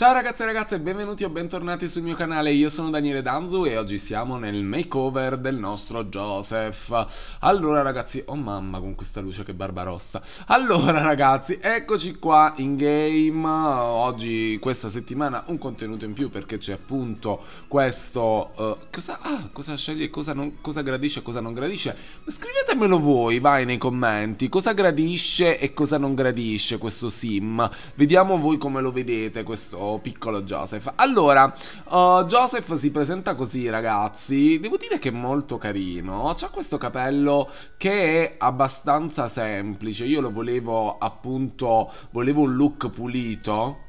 Ciao ragazzi e ragazze, benvenuti o bentornati sul mio canale, io sono Daniele Danzu e oggi siamo nel makeover del nostro Joseph Allora ragazzi, oh mamma con questa luce che barbarossa Allora ragazzi, eccoci qua in game Oggi, questa settimana, un contenuto in più perché c'è appunto questo uh, cosa, ah, cosa sceglie, cosa, non, cosa gradisce e cosa non gradisce Scrivetemelo voi, vai nei commenti, cosa gradisce e cosa non gradisce questo sim Vediamo voi come lo vedete questo piccolo Joseph. Allora, uh, Joseph si presenta così, ragazzi. Devo dire che è molto carino. C'ha questo capello che è abbastanza semplice. Io lo volevo appunto, volevo un look pulito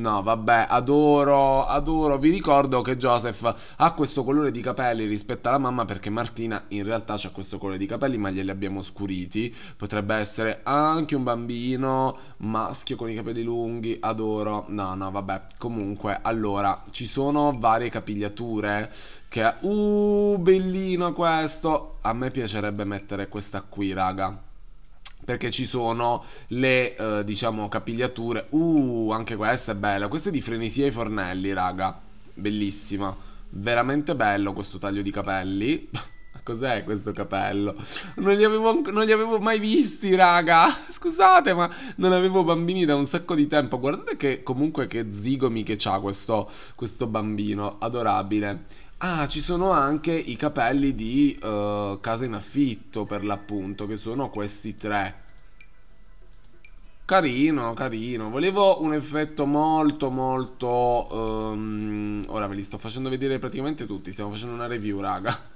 No, vabbè, adoro, adoro. Vi ricordo che Joseph ha questo colore di capelli rispetto alla mamma perché Martina in realtà ha questo colore di capelli ma glieli abbiamo scuriti. Potrebbe essere anche un bambino maschio con i capelli lunghi, adoro. No, no, vabbè. Comunque, allora, ci sono varie capigliature che... Uh, bellino questo! A me piacerebbe mettere questa qui, raga perché ci sono le, eh, diciamo, capigliature. Uh, anche questa è bella. Questa è di Frenesia ai Fornelli, raga. Bellissima. Veramente bello questo taglio di capelli. Cos'è questo capello? Non li, avevo, non li, avevo, mai visti, raga. Scusate, ma non avevo bambini da un sacco di tempo. Guardate che comunque che zigomi che c'ha questo, questo bambino. Adorabile. Ah, ci sono anche i capelli di uh, casa in affitto per l'appunto, che sono questi tre. Carino, carino. Volevo un effetto molto, molto... Um, ora ve li sto facendo vedere praticamente tutti, stiamo facendo una review, raga.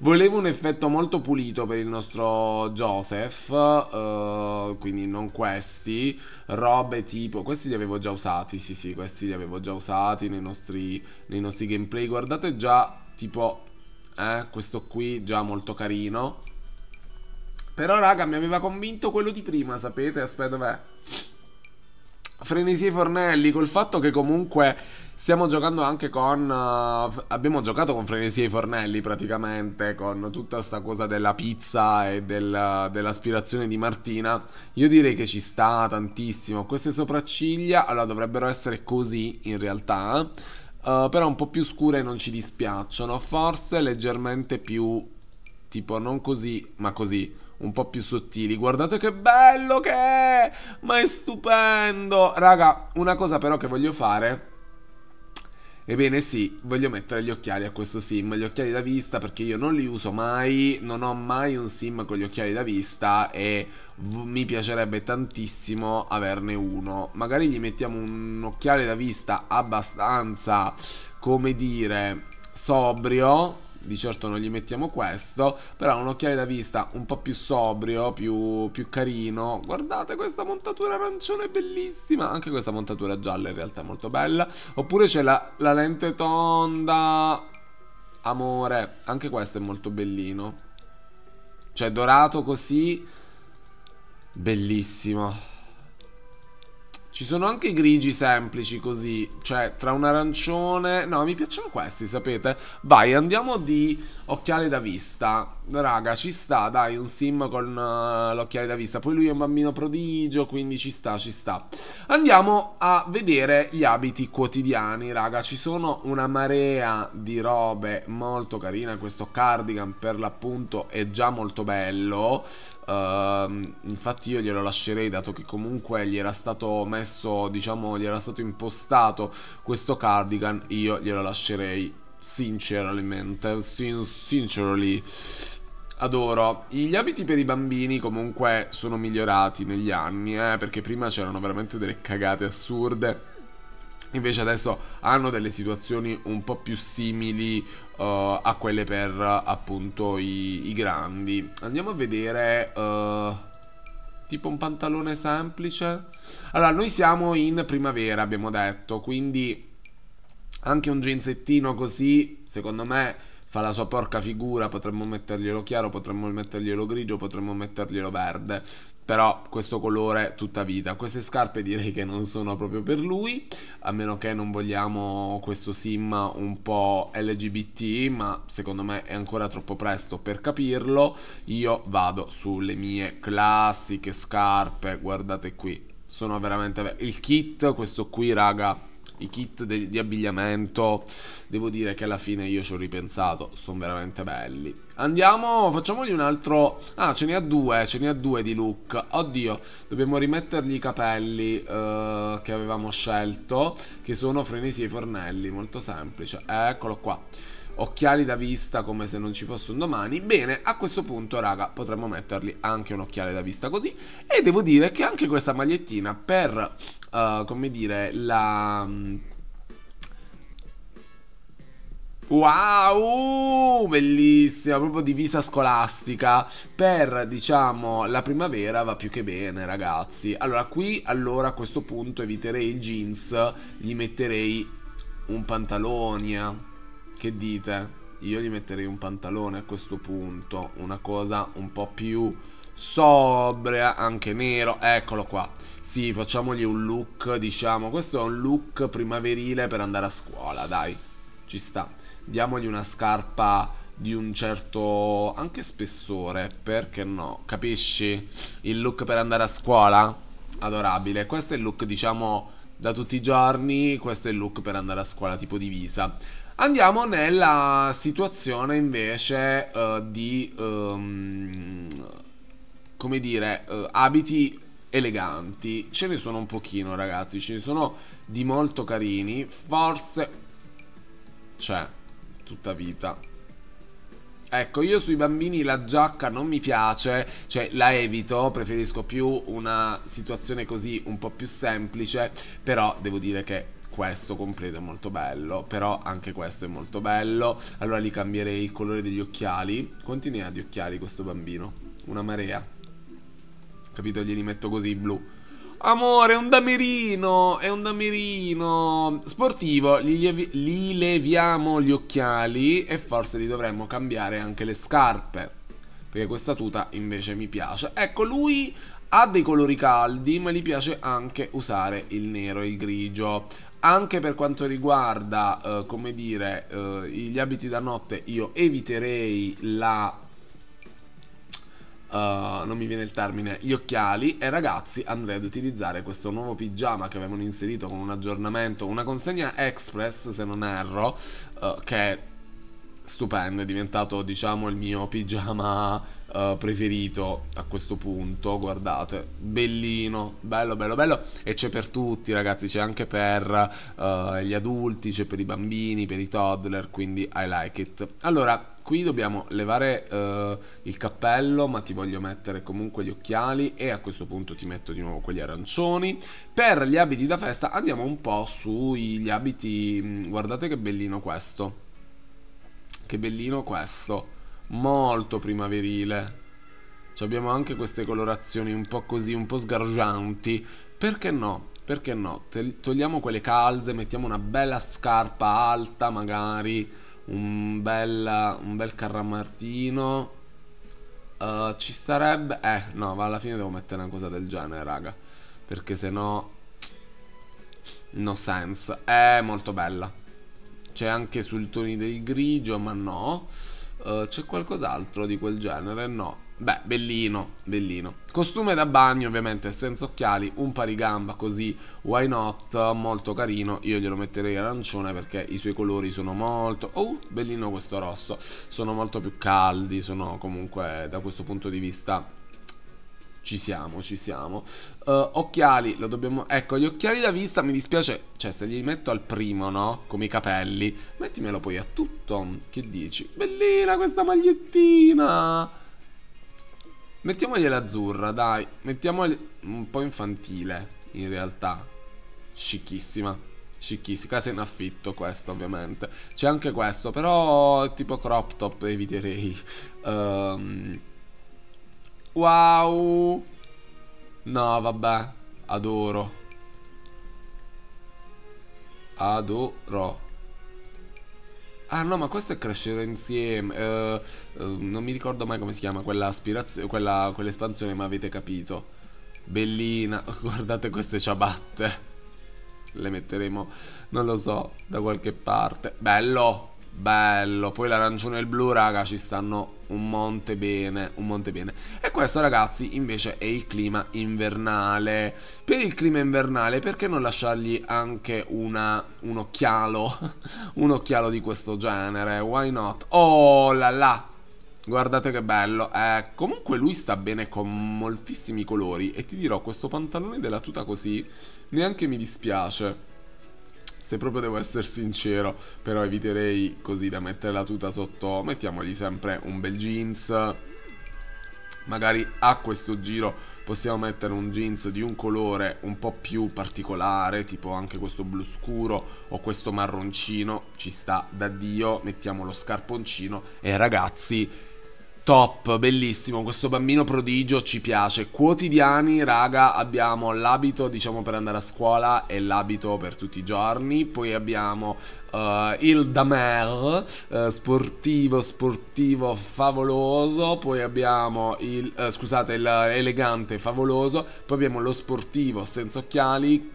Volevo un effetto molto pulito per il nostro Joseph, uh, quindi non questi, robe tipo, questi li avevo già usati, sì sì, questi li avevo già usati nei nostri, nei nostri gameplay, guardate già tipo, eh, questo qui già molto carino. Però raga mi aveva convinto quello di prima, sapete? Aspetta, beh. Frenesie Fornelli, col fatto che comunque Stiamo giocando anche con... Uh, abbiamo giocato con Frenesia e Fornelli praticamente, con tutta sta cosa della pizza e del, dell'aspirazione di Martina. Io direi che ci sta tantissimo. Queste sopracciglia, allora dovrebbero essere così in realtà, uh, però un po' più scure non ci dispiacciono, forse leggermente più... tipo non così, ma così un po' più sottili. Guardate che bello che è! Ma è stupendo! Raga, una cosa però che voglio fare Ebbene sì, voglio mettere gli occhiali a questo sim, gli occhiali da vista perché io non li uso mai, non ho mai un sim con gli occhiali da vista e mi piacerebbe tantissimo averne uno. Magari gli mettiamo un occhiale da vista abbastanza, come dire, sobrio di certo non gli mettiamo questo, però un occhiale da vista un po' più sobrio, più, più carino. Guardate questa montatura arancione bellissima, anche questa montatura gialla in realtà è molto bella. Oppure c'è la, la lente tonda, amore, anche questo è molto bellino. Cioè dorato così, bellissimo. Ci sono anche i grigi semplici così, cioè tra un arancione... No, mi piacciono questi, sapete? Vai, andiamo di occhiali da vista. Raga, ci sta, dai, un sim con uh, l'occhiale da vista. Poi lui è un bambino prodigio, quindi ci sta, ci sta. Andiamo a vedere gli abiti quotidiani, raga. Ci sono una marea di robe molto carine. Questo cardigan, per l'appunto, è già molto bello. Ehm, infatti io glielo lascerei dato che comunque gli era stato messo, diciamo, gli era stato impostato questo cardigan, io glielo lascerei sinceramente, sin sincerely. Adoro. Gli abiti per i bambini comunque sono migliorati negli anni, eh, perché prima c'erano veramente delle cagate assurde. Invece adesso hanno delle situazioni un po' più simili uh, a quelle per appunto i, i grandi. Andiamo a vedere... Uh tipo un pantalone semplice. Allora, noi siamo in primavera, abbiamo detto, quindi anche un genzettino così, secondo me fa la sua porca figura, potremmo metterglielo chiaro, potremmo metterglielo grigio, potremmo metterglielo verde. Però questo colore tutta vita. Queste scarpe direi che non sono proprio per lui, a meno che non vogliamo questo sim un po' LGBT, ma secondo me è ancora troppo presto per capirlo. Io vado sulle mie classiche scarpe, guardate qui, sono veramente... Il kit, questo qui raga, i kit de- di abbigliamento, devo dire che alla fine io ci ho ripensato, sono veramente belli. Andiamo, facciamogli un altro... Ah, ce ne ha due, ce ne ha due di look. Oddio, dobbiamo rimettergli i capelli eh, che avevamo scelto, che sono frenesi e fornelli, molto semplice. Eccolo qua occhiali da vista come se non ci fosse un domani. Bene, a questo punto, raga, potremmo mettergli anche un occhiale da vista così. E devo dire che anche questa magliettina per, uh, come dire, la... Mm, wow, bellissima, proprio divisa scolastica per, diciamo, la primavera va più che bene, ragazzi. Allora, qui, allora, a questo punto eviterei il jeans, gli metterei un pantalone eh. Che dite? Io gli metterei un pantalone a questo punto, una cosa un po' più sobria, anche nero, eccolo qua. Sì, facciamogli un look, diciamo, questo è un look primaverile per andare a scuola, dai. Ci sta. Diamogli una scarpa di un certo anche spessore, perché no? Capisci? Il look per andare a scuola? Adorabile. Questo è il look, diciamo, da tutti i giorni, questo è il look per andare a scuola tipo divisa. Andiamo nella situazione invece uh, di, um, come dire, uh, abiti eleganti. Ce ne sono un pochino ragazzi, ce ne sono di molto carini. Forse c'è tutta vita. Ecco, io sui bambini la giacca non mi piace, cioè la evito, preferisco più una situazione così un po' più semplice, però devo dire che questo completo è molto bello, però anche questo è molto bello. Allora gli cambierei il colore degli occhiali. Quanti ne ha di occhiali questo bambino? Una marea. Capito? Glieli metto così blu. Amore, è un damerino, è un damerino sportivo, gli, gli leviamo gli occhiali e forse li dovremmo cambiare anche le scarpe, perché questa tuta invece mi piace. Ecco, lui ha dei colori caldi, ma gli piace anche usare il nero e il grigio anche per quanto riguarda, eh, come dire, eh, gli abiti da notte, io eviterei la... Uh, non mi viene il termine, gli occhiali e ragazzi andrei ad utilizzare questo nuovo pigiama che avevano inserito con un aggiornamento, una consegna express se non erro, uh, che è stupendo, è diventato diciamo il mio pigiama eh, preferito a questo punto, guardate, bellino, bello bello bello e c'è per tutti ragazzi, c'è anche per uh, gli adulti, c'è per i bambini, per i toddler, quindi I like it. Allora, qui dobbiamo levare uh, il cappello ma ti voglio mettere comunque gli occhiali e a questo punto ti metto di nuovo quelli arancioni per gli abiti da festa andiamo un po' sugli abiti mm, guardate che bellino questo che bellino questo molto primaverile. Ci cioè, abbiamo anche queste colorazioni un po' così, un po' sgargianti. Perché no? Perché no? Togliamo quelle calze, mettiamo una bella scarpa alta magari, un, bella, un bel carramartino. Uh, ci starebbe... Eh, no, ma alla fine devo mettere una cosa del genere, raga. Perché se no... No sense. È molto bella. C'è anche sul toni del grigio, ma no. Eh, c'è qualcos'altro di quel genere? No. Beh, bellino, bellino. Costume da bagno, ovviamente, senza occhiali, un parigamba così, why not? Molto carino, io glielo metterei arancione perché i suoi colori sono molto... Oh, bellino questo rosso, sono molto più caldi, sono comunque da questo punto di vista ci siamo, ci siamo. Uh, occhiali, lo dobbiamo... Ecco, gli occhiali da vista mi dispiace... Cioè, se li metto al primo, no? Come i capelli. Mettimelo poi a tutto. Che dici? Bellina questa magliettina! Mettiamogli l'azzurra, dai. Mettiamogli Un po' infantile, in realtà. Scicchissima. Scicchissima. Casa in affitto, questo, ovviamente. C'è anche questo, però... Tipo crop top, eviterei. Ehm... Um Wow No vabbè Adoro Adoro Ah no ma questo è crescere insieme eh, eh, Non mi ricordo mai come si chiama Quella aspirazione quella, Quell'espansione ma avete capito Bellina Guardate queste ciabatte Le metteremo Non lo so Da qualche parte Bello Bello, poi l'arancione e il blu, raga, ci stanno un monte bene, un monte bene. E questo, ragazzi, invece è il clima invernale. Per il clima invernale, perché non lasciargli anche una, un occhialo, un occhialo di questo genere? Why not? Oh là là! Guardate che bello. Eh, comunque lui sta bene con moltissimi colori. E ti dirò, questo pantalone della tuta così neanche mi dispiace se proprio devo essere sincero, però eviterei così da mettere la tuta sotto, mettiamogli sempre un bel jeans, magari a questo giro possiamo mettere un jeans di un colore un po' più particolare, tipo anche questo blu scuro o questo marroncino, ci sta da Dio, mettiamo lo scarponcino e ragazzi Top, bellissimo, questo bambino prodigio ci piace. Quotidiani, raga, abbiamo l'abito diciamo per andare a scuola e l'abito per tutti i giorni. Poi abbiamo uh, il Damer, uh, sportivo, sportivo, favoloso. Poi abbiamo il, uh, scusate, l'elegante, favoloso. Poi abbiamo lo sportivo senza occhiali,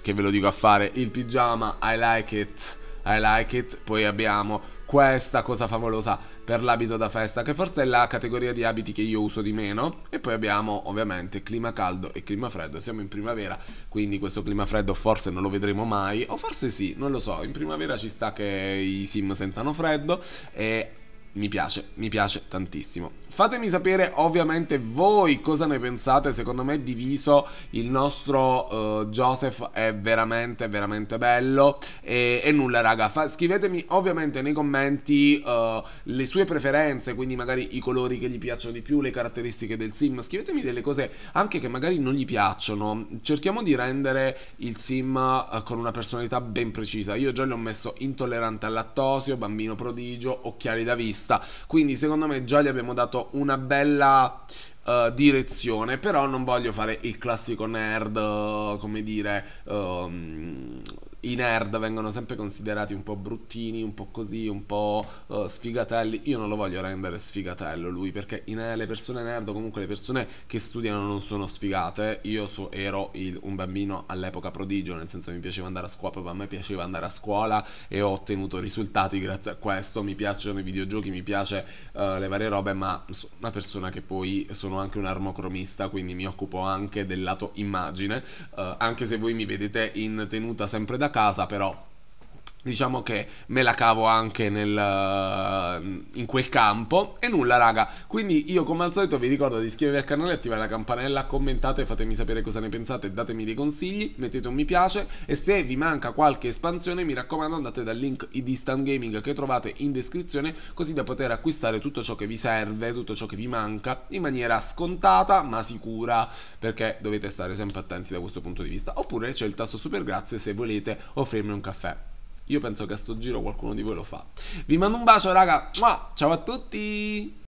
che ve lo dico a fare, il pigiama, I like it, I like it. Poi abbiamo questa cosa favolosa per l'abito da festa, che forse è la categoria di abiti che io uso di meno. E poi abbiamo ovviamente clima caldo e clima freddo. Siamo in primavera, quindi questo clima freddo forse non lo vedremo mai, o forse sì, non lo so. In primavera ci sta che i sim sentano freddo e mi piace, mi piace tantissimo. Fatemi sapere ovviamente voi cosa ne pensate, secondo me diviso il nostro uh, Joseph è veramente veramente bello e, e nulla raga, Fa, scrivetemi ovviamente nei commenti uh, le sue preferenze, quindi magari i colori che gli piacciono di più, le caratteristiche del sim, scrivetemi delle cose anche che magari non gli piacciono, cerchiamo di rendere il sim uh, con una personalità ben precisa, io già gli ho messo intollerante al lattosio, bambino prodigio, occhiali da vista, quindi secondo me già gli abbiamo dato una bella uh, direzione, però non voglio fare il classico nerd, eh, come dire, um, i nerd vengono sempre considerati un po' bruttini, un po' così, un po' uh, sfigatelli. Io non lo voglio rendere sfigatello lui, perché ne- eh, le persone nerd, comunque le persone che studiano, non sono sfigate. Io so- ero il- un bambino all'epoca prodigio, nel senso mi piaceva andare a scuola, proprio a me piaceva andare a scuola e ho ottenuto risultati grazie a questo. Mi piacciono i videogiochi, mi piace uh, le varie robe, ma sono una persona che poi sono anche un armocromista, quindi mi occupo anche del lato immagine. Uh, anche se voi mi vedete in tenuta sempre da casa però Diciamo che me la cavo anche nel, eh, in quel campo. E nulla, raga. Quindi io come al solito vi ricordo di iscrivervi al canale, attivare la campanella, commentate, fatemi sapere cosa ne pensate, datemi dei consigli, mettete un mi piace. E se vi manca qualche espansione, mi raccomando andate dal link di Stan Gaming che trovate in descrizione, così da poter acquistare tutto ciò che vi serve, tutto ciò che vi manca, in maniera scontata ma sicura, perché dovete stare sempre attenti da questo punto di vista. Oppure c'è il tasto super grazie se volete offrirmi un caffè. Io penso che a sto giro qualcuno di voi lo fa. Vi mando un bacio, raga. Ciao a tutti!